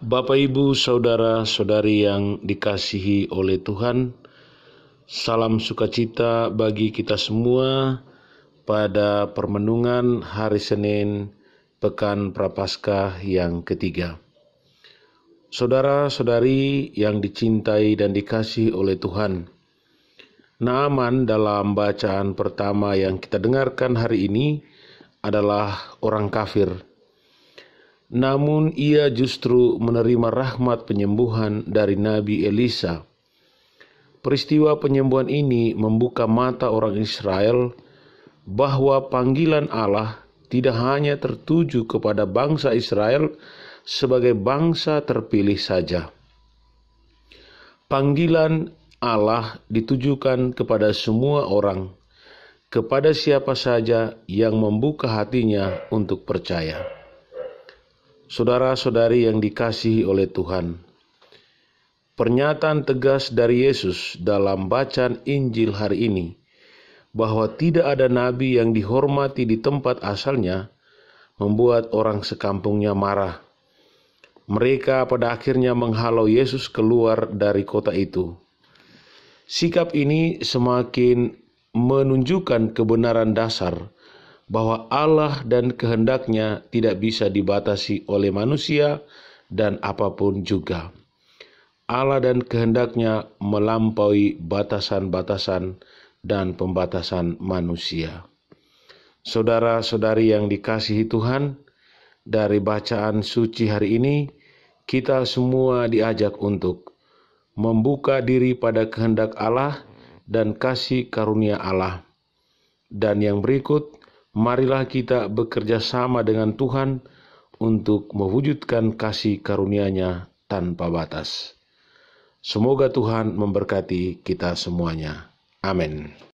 Bapak, Ibu, Saudara, Saudari yang dikasihi oleh Tuhan, salam sukacita bagi kita semua pada permenungan hari Senin Pekan Prapaskah yang ketiga. Saudara-saudari yang dicintai dan dikasihi oleh Tuhan, Naaman dalam bacaan pertama yang kita dengarkan hari ini adalah orang kafir namun ia justru menerima rahmat penyembuhan dari Nabi Elisa. Peristiwa penyembuhan ini membuka mata orang Israel bahwa panggilan Allah tidak hanya tertuju kepada bangsa Israel sebagai bangsa terpilih saja. Panggilan Allah ditujukan kepada semua orang, kepada siapa saja yang membuka hatinya untuk percaya. Saudara-saudari yang dikasihi oleh Tuhan, pernyataan tegas dari Yesus dalam bacaan Injil hari ini bahwa tidak ada nabi yang dihormati di tempat asalnya membuat orang sekampungnya marah. Mereka pada akhirnya menghalau Yesus keluar dari kota itu. Sikap ini semakin menunjukkan kebenaran dasar bahwa Allah dan kehendaknya tidak bisa dibatasi oleh manusia dan apapun juga. Allah dan kehendaknya melampaui batasan-batasan dan pembatasan manusia. Saudara-saudari yang dikasihi Tuhan, dari bacaan suci hari ini, kita semua diajak untuk membuka diri pada kehendak Allah dan kasih karunia Allah. Dan yang berikut, marilah kita bekerja sama dengan Tuhan untuk mewujudkan kasih karunia-Nya tanpa batas. Semoga Tuhan memberkati kita semuanya. Amin.